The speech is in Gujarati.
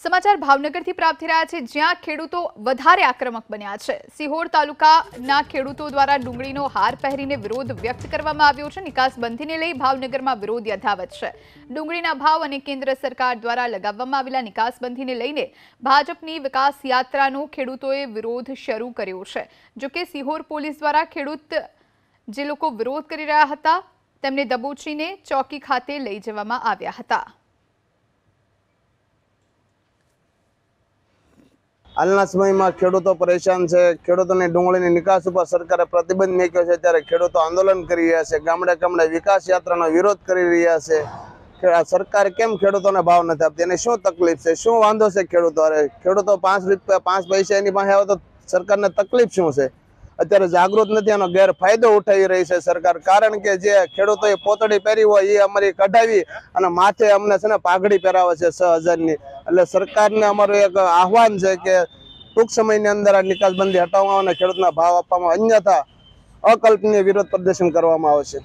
સમાચાર ભાવનગરથી પ્રાપ્ત થઈ રહ્યા છે જ્યાં ખેડૂતો વધારે આક્રમક બન્યા છે સિહોર તાલુકાના ખેડૂતો દ્વારા ડુંગળીનો હાર પહેરીને વિરોધ વ્યક્ત કરવામાં આવ્યો છે નિકાસ બંધીને લઈ ભાવનગરમાં વિરોધ યથાવત છે ડુંગળીના ભાવ અને કેન્દ્ર સરકાર દ્વારા લગાવવામાં આવેલા નિકાસબંધીને લઈને ભાજપની વિકાસ યાત્રાનો ખેડૂતોએ વિરોધ શરૂ કર્યો છે જોકે સિહોર પોલીસ દ્વારા ખેડૂત જે લોકો વિરોધ કરી રહ્યા હતા તેમને દબોચીને ચોકી ખાતે લઈ જવામાં આવ્યા હતા હાલના સમયમાં ખેડૂતો પરેશાન છે ખેડૂતોની ડુંગળીની નિકાસ ઉપર સરકારે પ્રતિબંધ મૂક્યો છે ત્યારે ખેડૂતો આંદોલન કરી રહ્યા છે ગામડે ગામડે વિકાસ યાત્રાનો વિરોધ કરી રહ્યા છે સરકાર કેમ ખેડૂતોને ભાવ નથી આપતી એને શું તકલીફ છે શું વાંધો છે ખેડૂતો અરે ખેડૂતો પાંચ રૂપિયા પાંચ પૈસા એની પાસે આવે તો સરકારને તકલીફ શું છે અત્યારે જાગૃત નથી આનો ગેરફાયદો ઉઠાવી રહી છે સરકાર કારણ કે જે ખેડૂતોએ પોતળી પહેરી હોય એ અમારી કઢાવી અને માથે અમને છે ને પાઘડી પહેરાવે છે છ હજારની એટલે સરકારને અમારું એક આહવાન છે કે ટૂંક સમયની અંદર આ નિકાસબંધી હટાવવામાં અને ખેડૂતના ભાવ આપવામાં અન્યથા અકલ્પનીય વિરોધ પ્રદર્શન કરવામાં આવશે